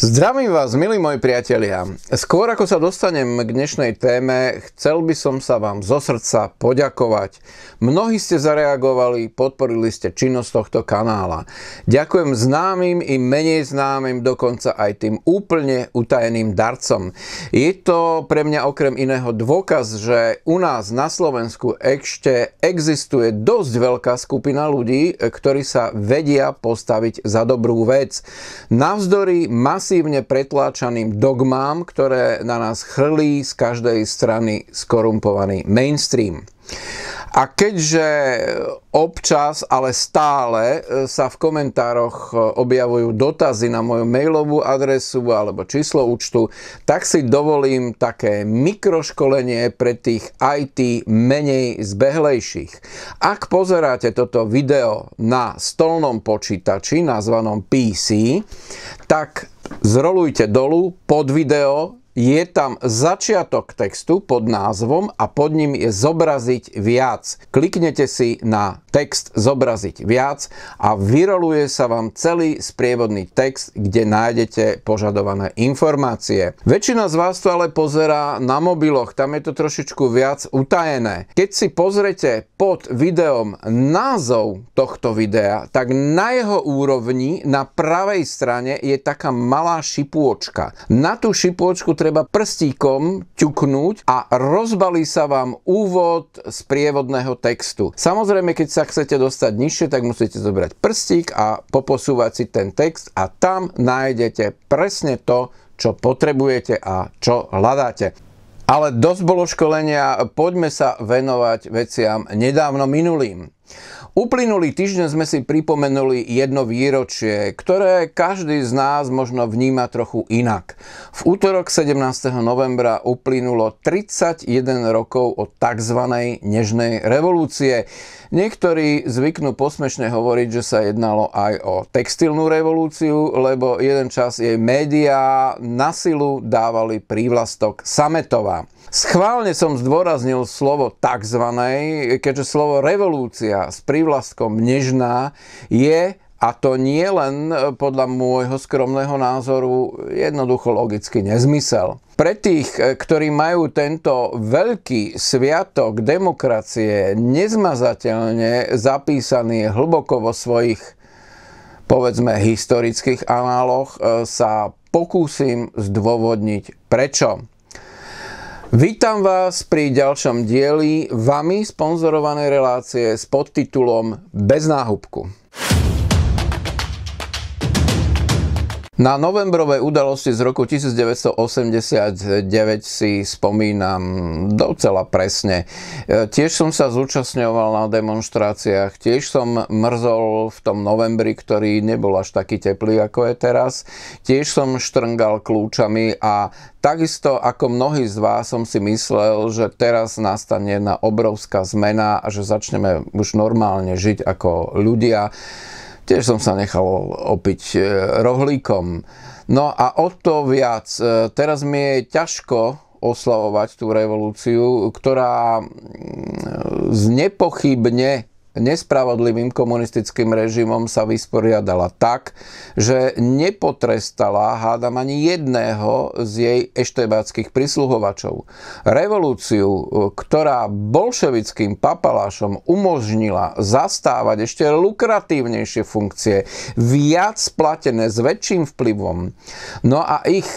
Zdravím vás, milí moji priatelia. Skôr ako sa dostanem k dnešnej téme, chcel by som sa vám zo srdca poďakovať. Mnohí ste zareagovali, podporili ste činnosť tohto kanála. Ďakujem známym i menej známym, dokonca aj tým úplne utajeným darcom. Je to pre mňa okrem iného dôkaz, že u nás na Slovensku ešte existuje dosť veľká skupina ľudí, ktorí sa vedia postaviť za dobrú vec. Navzdory mas masívne pretláčaným dogmám, ktoré na nás chrlí z každej strany skorumpovaný mainstream. A keďže občas, ale stále e, sa v komentároch e, objavujú dotazy na moju mailovú adresu alebo číslo účtu, tak si dovolím také mikroškolenie pre tých IT menej zbehlejších. Ak pozeráte toto video na stolnom počítači nazvanom PC, tak zrolujte dolu pod video je tam začiatok textu pod názvom a pod ním je zobraziť viac. Kliknete si na text zobraziť viac a vyroluje sa vám celý sprievodný text, kde nájdete požadované informácie. Väčšina z vás to ale pozerá na mobiloch, tam je to trošičku viac utajené. Keď si pozrete pod videom názov tohto videa, tak na jeho úrovni na pravej strane je taká malá šipôčka. Na tú šipôčku treba treba prstíkom ťuknúť a rozbalí sa vám úvod z prievodného textu. Samozrejme, keď sa chcete dostať nižšie, tak musíte zobrať prstík a poposúvať si ten text a tam nájdete presne to, čo potrebujete a čo hľadáte. Ale dosť bolo školenia, poďme sa venovať veciam nedávno minulým. Uplynulý týždeň sme si pripomenuli jedno výročie, ktoré každý z nás možno vníma trochu inak. V útorok 17. novembra uplynulo 31 rokov od tzv. nežnej revolúcie. Niektorí zvyknú posmešne hovoriť, že sa jednalo aj o textilnú revolúciu, lebo jeden čas jej médiá na silu dávali prívlastok sametová. Schválne som zdôraznil slovo tzv., keďže slovo revolúcia z prívlastkom nežná, je a to nie len e, podľa môjho skromného názoru jednoducho logicky nezmysel. Pre tých, e, ktorí majú tento veľký sviatok demokracie nezmazateľne zapísaný hlboko vo svojich povedzme historických análoch, e, sa pokúsim zdôvodniť prečo. Vítam vás pri ďalšom dieli vami sponzorovanej relácie s podtitulom Bez náhubku. Na novembrové udalosti z roku 1989 si spomínam docela presne. E, tiež som sa zúčastňoval na demonstráciách, tiež som mrzol v tom novembri, ktorý nebol až taký teplý, ako je teraz. Tiež som štrngal kľúčami a takisto ako mnohí z vás som si myslel, že teraz nastane jedna obrovská zmena a že začneme už normálne žiť ako ľudia. Tiež som sa nechal opiť e, rohlíkom. No a o to viac, e, teraz mi je ťažko oslavovať tú revolúciu, ktorá mm, nepochybne nespravodlivým komunistickým režimom sa vysporiadala tak, že nepotrestala hádam ani jedného z jej eštebáckých prisluhovačov. Revolúciu, ktorá bolševickým papalášom umožnila zastávať ešte lukratívnejšie funkcie, viac platené s väčším vplyvom, no a ich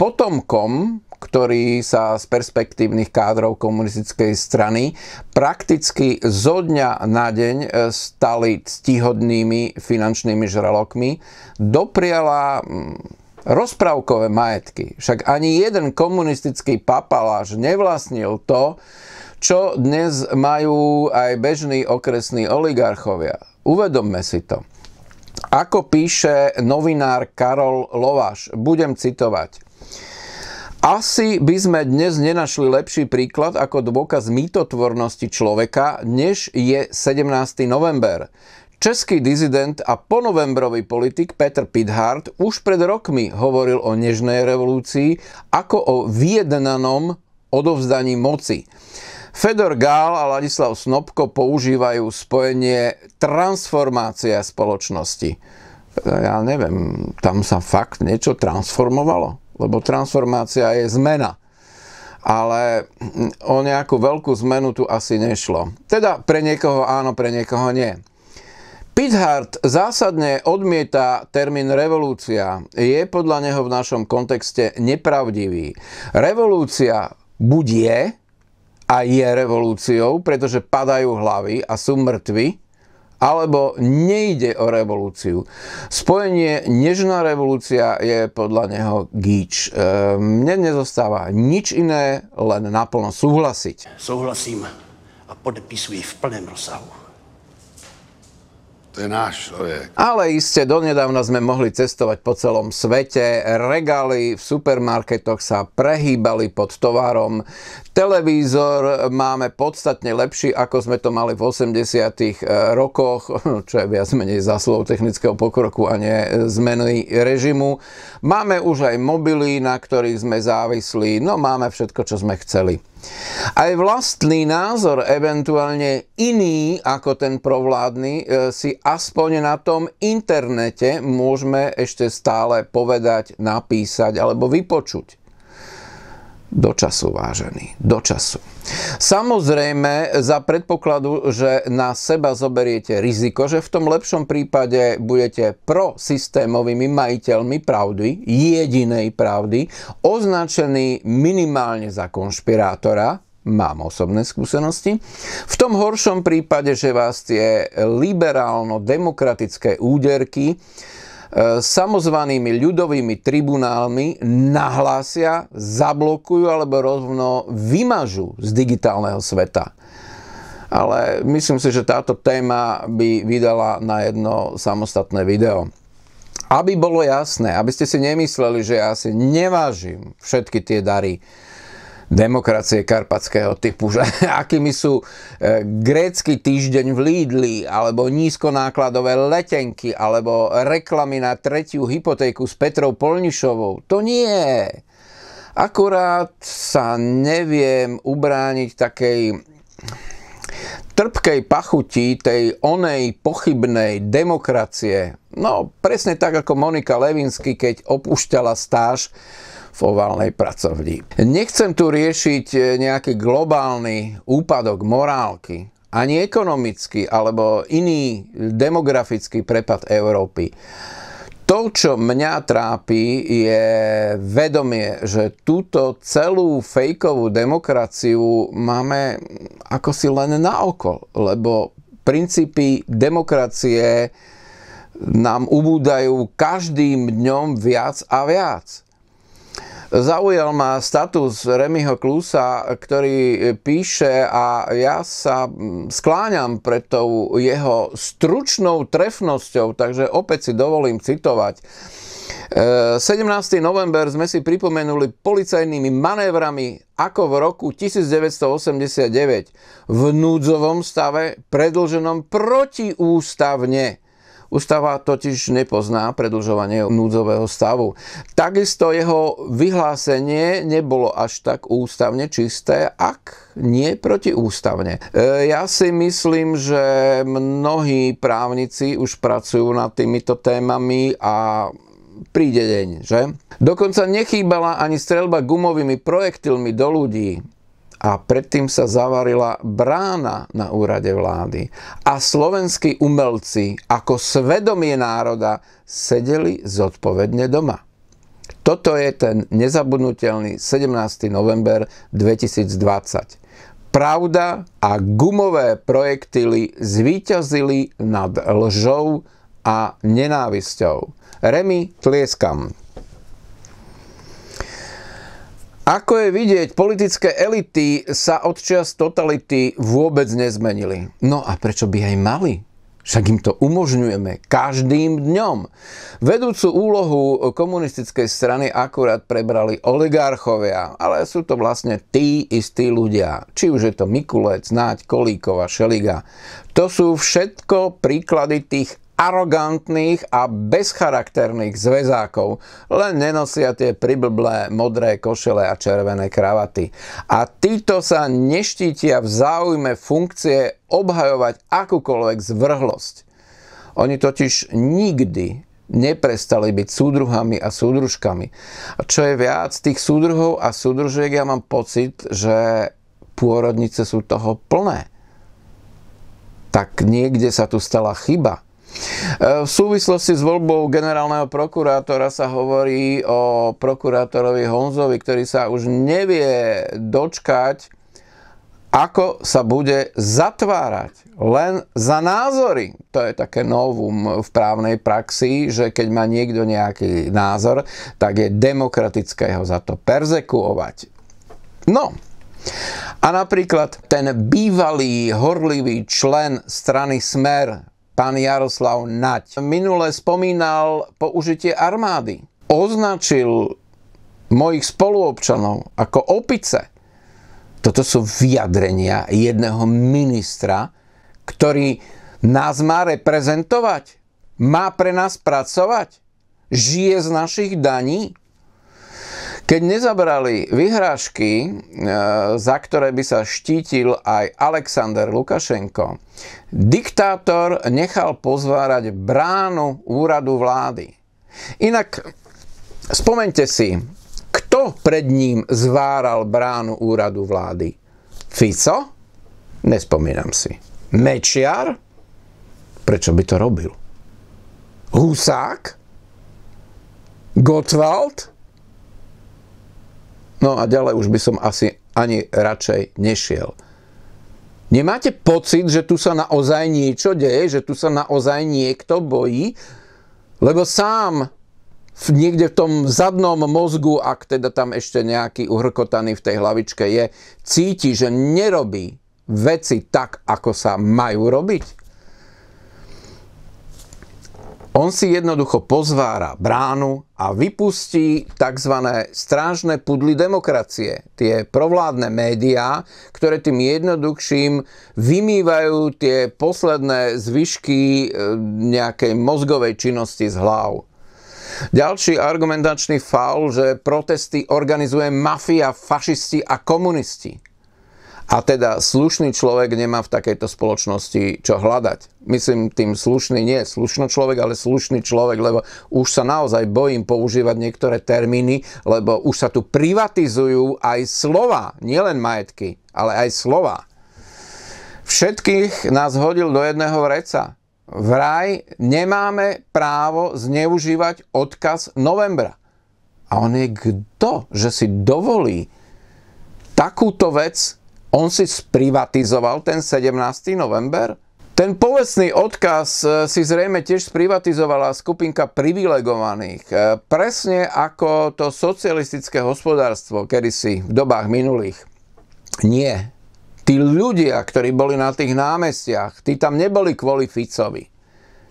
potomkom, ktorý sa z perspektívnych kádrov komunistickej strany prakticky zo dňa na deň e, stali ctihodnými finančnými žralokmi, dopriala mm, rozprávkové majetky. Však ani jeden komunistický papaláš nevlastnil to, čo dnes majú aj bežní okresní oligarchovia. Uvedomme si to. Ako píše novinár Karol Lováš, budem citovať. Asi by sme dnes nenašli lepší príklad ako dôkaz mýtotvornosti človeka, než je 17. november. Český dizident a ponovembrový politik Peter Pithard už pred rokmi hovoril o nežnej revolúcii ako o vyjednanom odovzdaní moci. Fedor Gál a Ladislav Snobko používajú spojenie transformácia spoločnosti. Ja neviem, tam sa fakt niečo transformovalo? lebo transformácia je zmena. Ale mm, o nejakú veľkú zmenu tu asi nešlo. Teda pre niekoho áno, pre niekoho nie. Pithard zásadne odmieta termín revolúcia. Je podľa neho v našom kontexte nepravdivý. Revolúcia buď je a je revolúciou, pretože padajú hlavy a sú mŕtvi, alebo nejde o revolúciu. Spojenie nežná revolúcia je podľa neho gíč. Ehm, mne nezostáva nič iné, len naplno súhlasiť. Súhlasím a podpisuji v plném rozsahu. To je náš človek. Ale iste, donedávna sme mohli cestovať po celom svete. Regály v supermarketoch sa prehýbali pod tovarom. Televízor máme podstatne lepší, ako sme to mali v 80 eh, rokoch, čo je viac menej zaslov technického pokroku a nie zmeny režimu. Máme už aj mobily, na ktorých sme závislí. No máme všetko, čo sme chceli. Aj vlastný názor, eventuálne iný ako ten provládny, e, si aspoň na tom internete môžeme ešte stále povedať, napísať alebo vypočuť. Do času, vážený, do času. Samozrejme, za predpokladu, že na seba zoberiete riziko, že v tom lepšom prípade budete prosystémovými majiteľmi pravdy, jedinej pravdy, označený minimálne za konšpirátora, mám osobné skúsenosti. V tom horšom prípade, že vás tie liberálno-demokratické úderky E, samozvanými ľudovými tribunálmi nahlásia, zablokujú alebo rovno vymažú z digitálneho sveta. Ale myslím si, že táto téma by vydala na jedno samostatné video. Aby bolo jasné, aby ste si nemysleli, že ja si nevážim všetky tie dary, demokracie karpatského typu, že akými sú e, grécky týždeň v Lidli, alebo nízkonákladové letenky, alebo reklamy na tretiu hypotéku s Petrou Polnišovou. To nie. Akurát sa neviem ubrániť takej trpkej pachuti tej onej pochybnej demokracie. No, presne tak ako Monika Levinsky, keď opúšťala stáž v oválnej pracovni. Nechcem tu riešiť e, nejaký globálny úpadok morálky, ani ekonomický alebo iný demografický prepad Európy. To, čo mňa trápi, je vedomie, že túto celú fejkovú demokraciu máme ako si len na oko, lebo princípy demokracie nám ubúdajú každým dňom viac a viac. Zaujal ma status Remyho Klusa, ktorý e, píše a ja sa skláňam pred tou jeho stručnou trefnosťou, takže opäť si dovolím citovať. 17. E, november sme si pripomenuli policajnými manévrami, ako v roku 1989 v núdzovom stave predlženom protiústavne Ústava totiž nepozná predlžovanie núdzového stavu. Takisto jeho vyhlásenie nebolo až tak ústavne čisté, ak nie protiústavne. E, ja si myslím, že mnohí právnici už pracujú nad týmito témami a príde deň, že? Dokonca nechýbala ani strelba gumovými projektilmi do ľudí a predtým sa zavarila brána na úrade vlády. A slovenskí umelci ako svedomie národa sedeli zodpovedne doma. Toto je ten nezabudnutelný 17. november 2020. Pravda a gumové projektily zvíťazili nad lžou a nenávisťou. Remy, tlieskam. Ako je vidieť, politické elity sa od čas totality vôbec nezmenili. No a prečo by aj mali? Však im to umožňujeme každým dňom. Vedúcu úlohu komunistickej strany akurát prebrali oligarchovia, ale sú to vlastne tí istí ľudia. Či už je to Mikulec, Náď, Kolíková, Šeliga. To sú všetko príklady tých arogantných a bezcharakterných zväzákov, len nenosia tie priblblé modré košele a červené kravaty. A títo sa neštítia v záujme funkcie obhajovať akúkoľvek zvrhlosť. Oni totiž nikdy neprestali byť súdruhami a súdružkami. A čo je viac, tých súdruhov a súdružiek ja mám pocit, že pôrodnice sú toho plné. Tak niekde sa tu stala chyba E, v súvislosti s voľbou generálneho prokurátora sa hovorí o prokurátorovi Honzovi, ktorý sa už nevie dočkať, ako sa bude zatvárať len za názory. To je také novum v právnej praxi, že keď má niekto nejaký názor, tak je demokratické ho za to perzekuovať. No, a napríklad ten bývalý horlivý člen strany Smer, pán Jaroslav Nať. Minule spomínal použitie armády. Označil mojich spoluobčanov ako opice. Toto sú vyjadrenia jedného ministra, ktorý nás má reprezentovať, má pre nás pracovať, žije z našich daní. Keď nezabrali vyhrážky, e, za ktoré by sa štítil aj Alexander Lukašenko, diktátor nechal pozvárať bránu úradu vlády. Inak spomente si, kto pred ním zváral bránu úradu vlády? Fico? Nespomínam si. Mečiar? Prečo by to robil? Husák? Gottwald? No a ďalej už by som asi ani radšej nešiel. Nemáte pocit, že tu sa naozaj niečo deje, že tu sa naozaj niekto bojí? Lebo sám v, niekde v tom zadnom mozgu, ak teda tam ešte nejaký uhrkotaný v tej hlavičke je, cíti, že nerobí veci tak, ako sa majú robiť. On si jednoducho pozvára bránu a vypustí tzv. strážne pudly demokracie, tie provládne médiá, ktoré tým jednoduchším vymývajú tie posledné zvyšky e, nejakej mozgovej činnosti z hlav. Ďalší argumentačný faul, že protesty organizuje mafia, fašisti a komunisti. A teda slušný človek nemá v takejto spoločnosti čo hľadať. Myslím tým slušný nie slušný človek, ale slušný človek, lebo už sa naozaj bojím používať niektoré termíny, lebo už sa tu privatizujú aj slova, nielen majetky, ale aj slova. Všetkých nás hodil do jedného vreca. Vraj nemáme právo zneužívať odkaz novembra. A on je kto, že si dovolí takúto vec on si sprivatizoval ten 17. november? Ten povestný odkaz e, si zrejme tiež sprivatizovala skupinka privilegovaných. E, presne ako to socialistické hospodárstvo kedysi v dobách minulých. Nie. Tí ľudia, ktorí boli na tých námestiach, tí tam neboli kvôli Ficovi.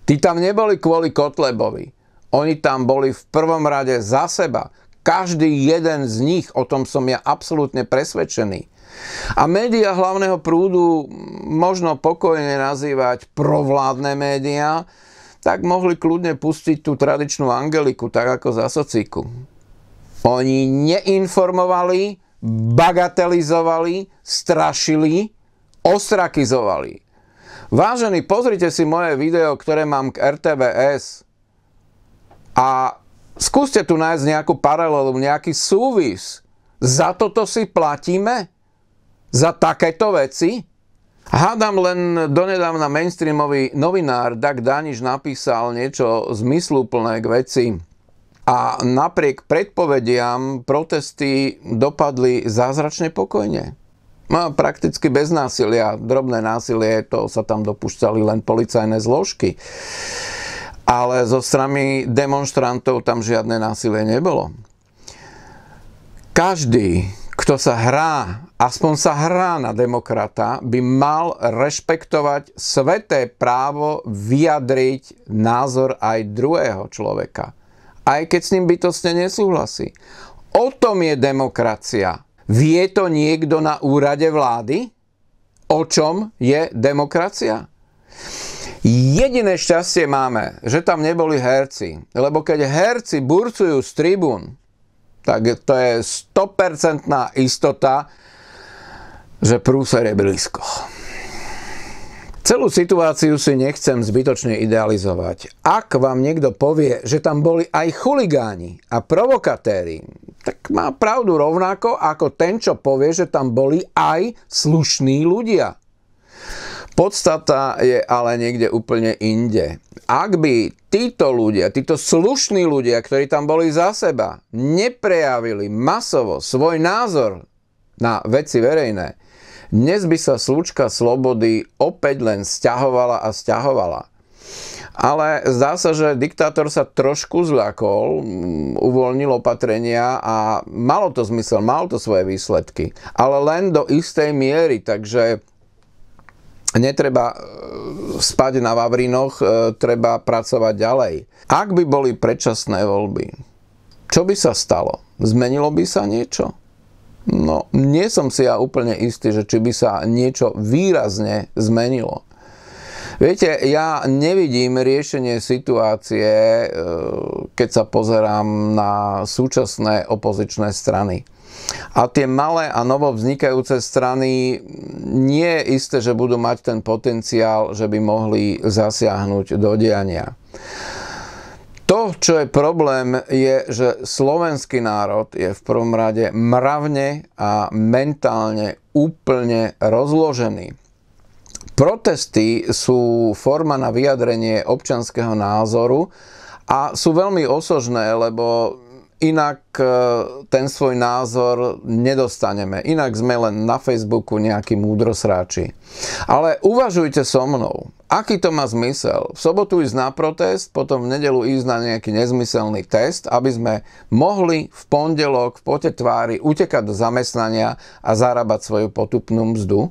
Tí tam neboli kvôli Kotlebovi. Oni tam boli v prvom rade za seba. Každý jeden z nich, o tom som ja absolútne presvedčený. A média hlavného prúdu možno pokojne nazývať provládne médiá, tak mohli kľudne pustiť tú tradičnú Angeliku, tak ako za socíku. Oni neinformovali, bagatelizovali, strašili, ostrakizovali. Vážení, pozrite si moje video, ktoré mám k RTVS a skúste tu nájsť nejakú paralelu, nejaký súvis. Za toto si platíme? za takéto veci? Hádam len donedávna mainstreamový novinár Dag Daniš napísal niečo zmysluplné k veci a napriek predpovediam protesty dopadli zázračne pokojne. No, prakticky bez násilia, drobné násilie, to sa tam dopúšťali len policajné zložky. Ale zo so strany demonstrantov tam žiadne násilie nebolo. Každý, kto sa hrá aspoň sa hrá na demokrata, by mal rešpektovať sveté právo vyjadriť názor aj druhého človeka. Aj keď s ním bytostne nesúhlasí. O tom je demokracia. Vie to niekto na úrade vlády? O čom je demokracia? Jediné šťastie máme, že tam neboli herci. Lebo keď herci burcujú z tribún, tak to je 100% istota, že prúser je blízko. Celú situáciu si nechcem zbytočne idealizovať. Ak vám niekto povie, že tam boli aj chuligáni a provokatéri, tak má pravdu rovnako ako ten, čo povie, že tam boli aj slušní ľudia. Podstata je ale niekde úplne inde. Ak by títo ľudia, títo slušní ľudia, ktorí tam boli za seba, neprejavili masovo svoj názor na veci verejné, dnes by sa slučka slobody opäť len stiahovala a stiahovala. Ale zdá sa, že diktátor sa trošku zľakol, mm, uvoľnil opatrenia a malo to zmysel, malo to svoje výsledky. Ale len do istej miery, takže netreba e, spať na Vavrinoch, e, treba pracovať ďalej. Ak by boli predčasné voľby, čo by sa stalo? Zmenilo by sa niečo? No, nie som si ja úplne istý, že či by sa niečo výrazne zmenilo. Viete, ja nevidím riešenie situácie, e, keď sa pozerám na súčasné opozičné strany. A tie malé a novo vznikajúce strany nie je isté, že budú mať ten potenciál, že by mohli zasiahnuť do diania čo je problém, je, že slovenský národ je v prvom rade mravne a mentálne úplne rozložený. Protesty sú forma na vyjadrenie občanského názoru a sú veľmi osožné, lebo inak e, ten svoj názor nedostaneme. Inak sme len na Facebooku nejakí múdrosráči. Ale uvažujte so mnou. Aký to má zmysel? V sobotu ísť na protest, potom v nedelu ísť na nejaký nezmyselný test, aby sme mohli v pondelok v pote tvári utekať do zamestnania a zarábať svoju potupnú mzdu?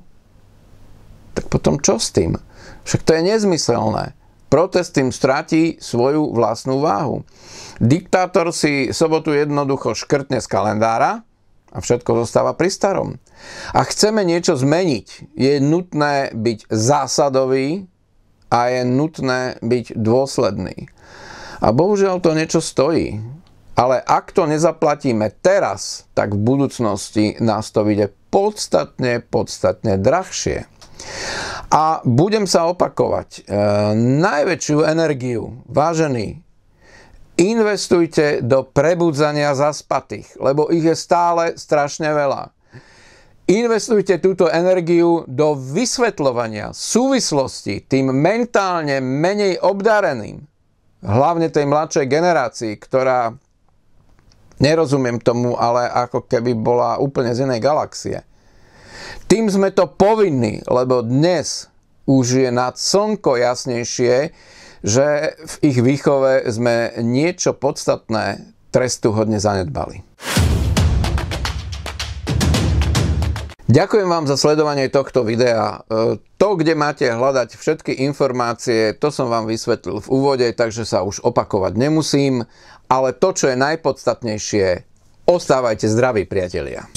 Tak potom čo s tým? Však to je nezmyselné. Protest tým stratí svoju vlastnú váhu. Diktátor si sobotu jednoducho škrtne z kalendára, a všetko zostáva pri starom. A chceme niečo zmeniť, je nutné byť zásadový, a je nutné byť dôsledný. A bohužiaľ to niečo stojí. Ale ak to nezaplatíme teraz, tak v budúcnosti nás to vyjde podstatne, podstatne drahšie. A budem sa opakovať. E, najväčšiu energiu, vážení, investujte do prebudzania zaspatých, lebo ich je stále strašne veľa. Investujte túto energiu do vysvetľovania súvislosti tým mentálne menej obdareným, hlavne tej mladšej generácii, ktorá nerozumiem tomu, ale ako keby bola úplne z inej galaxie. Tým sme to povinní, lebo dnes už je na slnko jasnejšie, že v ich výchove sme niečo podstatné trestu hodne zanedbali. Ďakujem vám za sledovanie tohto videa. E, to, kde máte hľadať všetky informácie, to som vám vysvetlil v úvode, takže sa už opakovať nemusím. Ale to, čo je najpodstatnejšie, ostávajte zdraví, priatelia.